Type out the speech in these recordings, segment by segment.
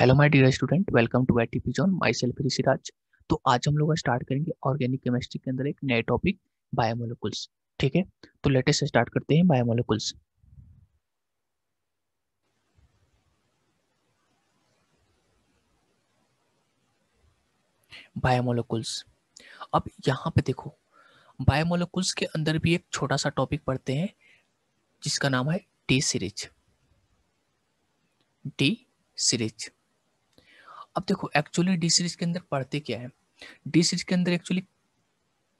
Hello my dear student welcome to I T zone myself Rishiraj तो आज हम लोग स्टार्ट करेंगे ऑर्गेनिक केमिस्ट्री के अंदर एक नए टॉपिक बायोमोलिकुल्स ठीक है तो लेटेस्ट स्टार्ट करते हैं बायोमोलिकुल्स बायोमोलिकुल्स अब यहाँ पे देखो बायोमोलिकुल्स के अंदर भी एक छोटा सा टॉपिक पढ़ते हैं जिसका नाम है डी सीरीज डी सीरीज अब देखो एक्चुअली डी सीरीज के अंदर पढ़ते क्या है डी सीरीज के अंदर एक्चुअली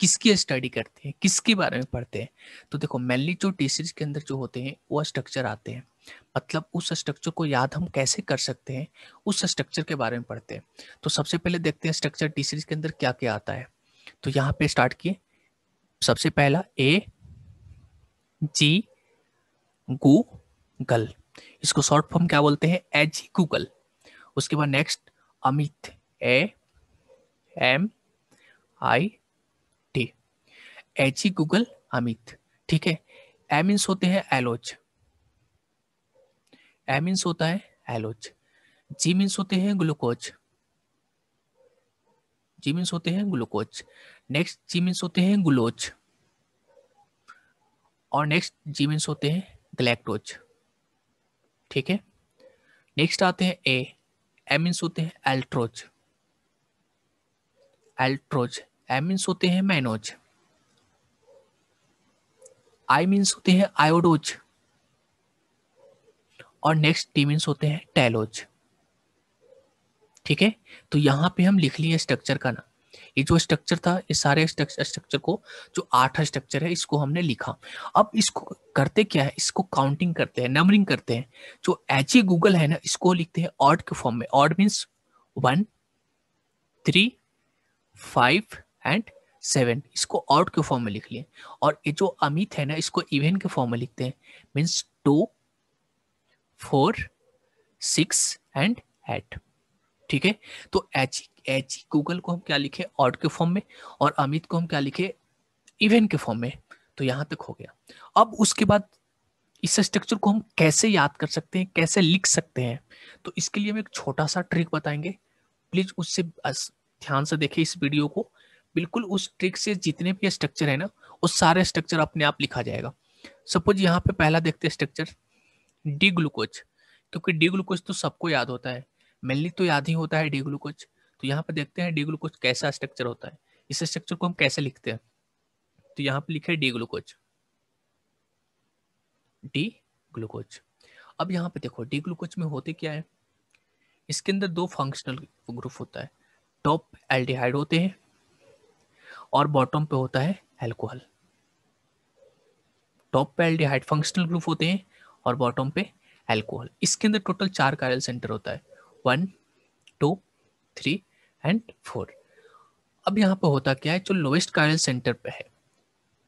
किसकी स्टडी करते हैं किसके बारे में पढ़ते हैं तो देखो मेनली जो डी सीरीज के अंदर जो होते हैं वो स्ट्रक्चर आते हैं मतलब उस स्ट्रक्चर को याद हम कैसे कर सकते हैं उस स्ट्रक्चर के बारे में पढ़ते हैं तो सबसे पहले देखते हैं स्ट्रक्चर डी सीरीज के अंदर क्या क्या आता है तो यहाँ पे स्टार्ट किए सबसे पहला ए जी गू गल इसको शॉर्ट फॉर्म क्या बोलते हैं एच गूगल उसके बाद next Amit A M I T H E Google Amit ठीक है एमिन्स होते हैं एलोच एमिन्स होता है एलोच जी मीन्स होते हैं ग्लूकोज जी मीन्स होते हैं ग्लूकोज नेक्स्ट जी मीन्स होते हैं ग्लूकोज और नेक्स्ट जी मीन्स होते हैं ग्लैक्टोज ठीक है नेक्स्ट आते हैं ए एमिन्स होते हैं एल्ट्रोज एल्ट्रोज एमिन्स होते हैं मैनोज आई मीन्स होते हैं आयोडोज और नेक्स्ट टी मीन्स होते हैं टेलोज ठीक है तो यहां पे हम लिख लिए स्ट्रक्चर का नाम ये जो स्ट्रक्चर था इस सारे स्ट्रक्चर को जो आठ स्ट्रक्चर है इसको हमने लिखा अब इसको करते क्या है इसको काउंटिंग करते हैं नंबरिंग करते हैं जो एच ए गूगल है ना इसको लिखते हैं ऑर्ड के फॉर्म में odd means one three five and seven इसको ऑर्ड के फॉर्म में लिख लिए और ये जो अमित है ना इसको इवेन के फॉर्म में लिखते हैं means two four six and eight ठीक है तो एच एच गूगल को हम क्या लिखे ऑड के फॉर्म में और अमित को हम क्या लिखे इवेन के फॉर्म में तो यहाँ तक हो गया अब उसके बाद इस स्ट्रक्चर को हम कैसे याद कर सकते हैं कैसे लिख सकते हैं तो इसके लिए हम एक छोटा सा ट्रिक बताएंगे प्लीज उससे ध्यान से देखें इस वीडियो को बिल्कुल उस ट्रिक से जितने भी स्ट्रक्चर है ना उस सारे स्ट्रक्चर अपने आप लिखा जाएगा सपोज यहाँ पे पहला देखते हैं स्ट्रक्चर डी ग्लूकोज क्योंकि डी ग्लूकोज तो सबको याद होता है मेनली तो याद ही होता है डी ग्लूकोज तो यहाँ पर देखते हैं डी ग्लूकोज कैसा स्ट्रक्चर होता है इस स्ट्रक्चर को हम कैसे लिखते हैं तो यहाँ पर लिखे डी ग्लूकोज डी ग्लूकोज अब यहाँ पे देखो डी ग्लूकोज में होते क्या है इसके अंदर दो फंक्शनल ग्रुप होता है टॉप एल्डिहाइड होते हैं और बॉटम पे होता है एल्कोहल टॉप पे एल्डिहाइड फंक्शनल ग्रुप होते हैं और बॉटम पे एल्कोहल इसके अंदर टोटल चार कायल सेंटर होता है one two three and four अब यहाँ पर होता क्या है जो लोवेस्ट कायरल सेंटर पे है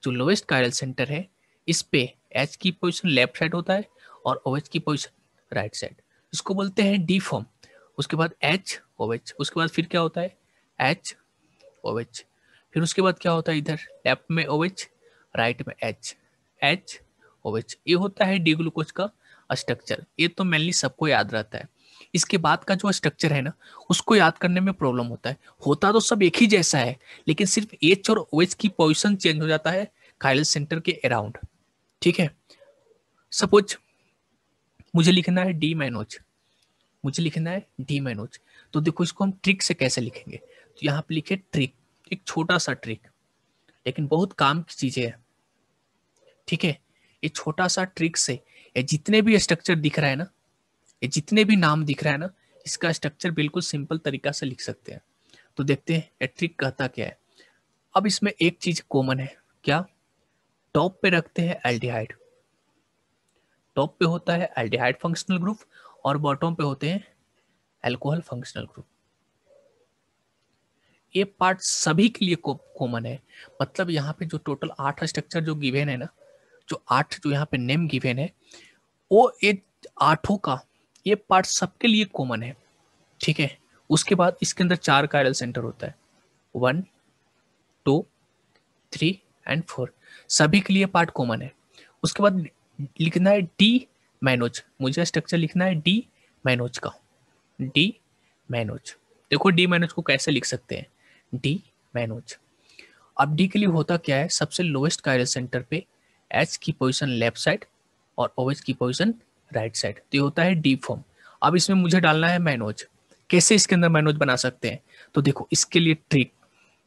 जो लोवेस्ट कायरल सेंटर है इस पे एच की पोजिशन लेफ्ट साइड होता है और ओ OH की पोजिशन राइट साइड इसको बोलते हैं डी फॉर्म उसके बाद एच ओ एच उसके बाद फिर क्या होता है एच ओ एच फिर उसके बाद क्या होता है इधर लेफ्ट में ओ एच राइट में एच एच ओ एच ये होता है डी ग्लूकोज का स्ट्रक्चर ये तो मेनली सबको याद रहता है इसके बाद का जो स्ट्रक्चर है ना उसको याद करने में प्रॉब्लम होता है होता तो सब एक ही जैसा है लेकिन सिर्फ एच और ओ एच की पोजिशन चेंज हो जाता है काइल सेंटर के अराउंड ठीक है सपोज मुझे लिखना है डी मैनोज मुझे लिखना है डी मैनोज तो देखो इसको हम ट्रिक से कैसे लिखेंगे तो यहाँ पे लिखे ट्रिक एक छोटा सा ट्रिक लेकिन बहुत काम की चीज़ें है ठीक है ये छोटा सा ट्रिक से ये जितने भी स्ट्रक्चर दिख रहा है ना ये जितने भी नाम दिख रहा है ना इसका स्ट्रक्चर बिल्कुल सिंपल तरीका से लिख सकते हैं तो देखते हैं एट्रिक कहता क्या है अब इसमें एक चीज कॉमन है क्या टॉप पे रखते हैं एल्डिहाइड टॉप पे होता है एल्डिहाइड फंक्शनल ग्रुप और बॉटम पे होते हैं एल्कोहल फंक्शनल ग्रुप ये पार्ट सभी के लिए कॉमन है मतलब यहाँ पे जो टोटल आठ स्ट्रक्चर जो गिवेन है ना जो आठ जो यहाँ पे नेम गिवेन है वो ये आठों का ये पार्ट सबके लिए कॉमन है ठीक है उसके बाद इसके अंदर चार कायरल सेंटर होता है one two three and four सभी के लिए पार्ट कॉमन है उसके बाद लिखना है डी मैनोज मुझे स्ट्रक्चर लिखना है डी मैनोज का डी मैनोज देखो डी मैनोज को कैसे लिख सकते हैं डी मैनोज अब डी के लिए होता क्या है सबसे लोएस्ट कायरल सेंटर पे एच की पोजिशन लेफ्ट साइड और ओवेज की पोजिशन राइट साइड तो ये होता है डी फॉर्म अब इसमें मुझे डालना है मैनोज कैसे इसके अंदर मैनोज बना सकते हैं तो देखो इसके लिए ट्रिक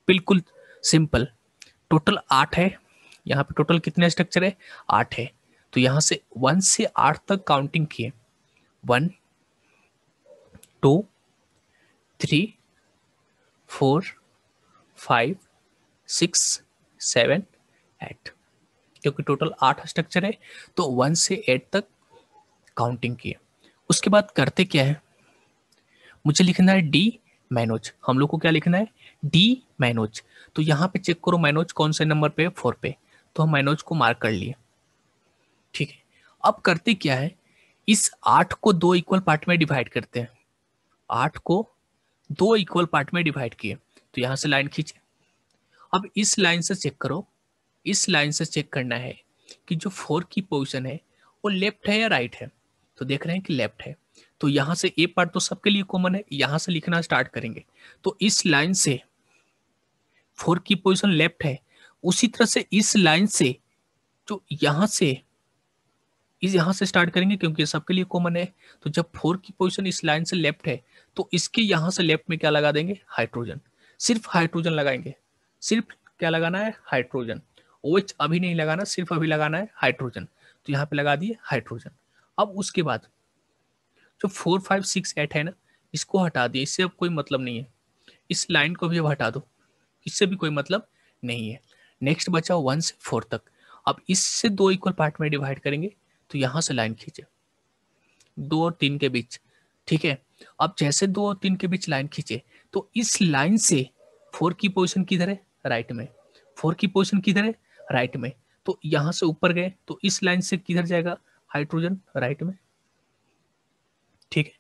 बिल्कुल सिंपल टोटल आठ है यहाँ पे टोटल कितने स्ट्रक्चर है आठ है तो यहाँ से वन से आठ तक काउंटिंग किए one two three four five six seven eight क्योंकि टोटल आठ स्ट्रक्चर है तो वन से एट तक काउंटिंग की उसके बाद करते क्या है मुझे लिखना है डी मैनोज हम लोग को क्या लिखना है डी मैनोज तो यहाँ पे चेक करो मैनोज कौन से नंबर पे फोर पे तो हम मैनोज को मार्क कर लिए ठीक है अब करते क्या है इस आठ को दो इक्वल पार्ट में डिवाइड करते हैं आठ को दो इक्वल पार्ट में डिवाइड किए तो यहाँ से लाइन खींचे अब इस लाइन से चेक करो इस लाइन से चेक करना है कि जो फोर की पोजिशन है वो लेफ्ट है या राइट है तो देख रहे हैं कि लेफ्ट है तो यहाँ से ए पार्ट तो सबके लिए कॉमन है यहाँ से लिखना स्टार्ट करेंगे तो इस लाइन से फोर की पोजिशन लेफ्ट है उसी तरह से इस लाइन से जो यहाँ से इस यहाँ से स्टार्ट करेंगे क्योंकि सबके लिए कॉमन है तो जब फोर की पोजिशन इस लाइन से लेफ्ट है तो इसके यहाँ से लेफ्ट में क्या लगा देंगे हाइड्रोजन सिर्फ हाइड्रोजन लगाएंगे सिर्फ क्या लगाना है हाइड्रोजन ओएच अभी नहीं लगाना सिर्फ अभी लगाना है हाइड्रोजन तो यहाँ पे लगा दिए हाइड्रोजन अब उसके बाद जो फोर फाइव सिक्स एट है ना इसको हटा दिए इससे अब कोई मतलब नहीं है इस लाइन को भी अब हटा दो इससे भी कोई मतलब नहीं है नेक्स्ट बचा वन से फोर तक अब इससे दो इक्वल पार्ट में डिवाइड करेंगे तो यहाँ से लाइन खींचे दो और तीन के बीच ठीक है अब जैसे दो और तीन के बीच लाइन खींचे तो इस लाइन से फोर की पोजिशन किधर है राइट में फोर की पोजिशन किधर है राइट में तो यहाँ से ऊपर गए तो इस लाइन से किधर जाएगा हाइड्रोजन राइट में ठीक है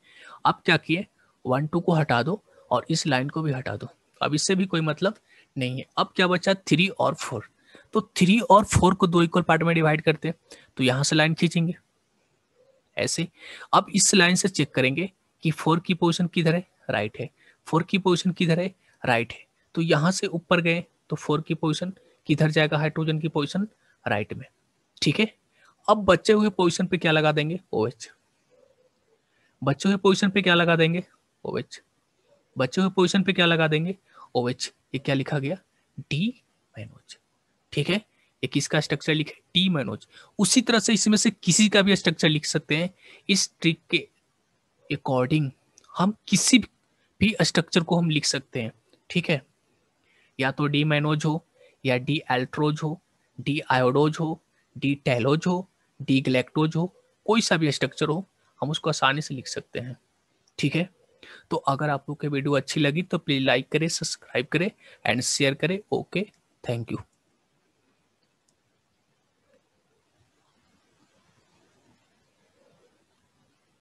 अब क्या किए वन टू को हटा दो और इस लाइन को भी हटा दो अब इससे भी कोई मतलब नहीं है अब क्या बचा थ्री और फोर तो थ्री और फोर को दो इक्वल पार्ट में डिवाइड करते हैं तो यहां से लाइन खींचेंगे ऐसे अब इस लाइन से चेक करेंगे कि फोर की पोजिशन किधर है राइट है फोर की पोजिशन किधर है राइट है तो यहां से ऊपर गए तो फोर की पोजिशन किधर जाएगा हाइड्रोजन की पोजिशन राइट में ठीक है अब बचे हुए पोजिशन पे क्या लगा देंगे ओ OH. बचे हुए पोजिशन पे क्या लगा देंगे ओ OH. बचे हुए पोजिशन पे क्या लगा देंगे ओ OH. ये क्या लिखा गया डी मैनोज ठीक है ये किसका स्ट्रक्चर लिखे टी मैनोज उसी तरह से इसमें से किसी का भी स्ट्रक्चर लिख सकते हैं इस ट्रिक के अकॉर्डिंग हम किसी भी स्ट्रक्चर को हम लिख सकते हैं ठीक है या तो डी मैनोज हो या डी एल्ट्रोज हो डी आयोडोज हो डी टेलोज हो डी गलेक्टोज हो कोई सा भी स्ट्रक्चर हो हम उसको आसानी से लिख सकते हैं ठीक है तो अगर आप लोग की वीडियो अच्छी लगी तो प्लीज़ लाइक करें सब्सक्राइब करें एंड शेयर करें ओके थैंक यू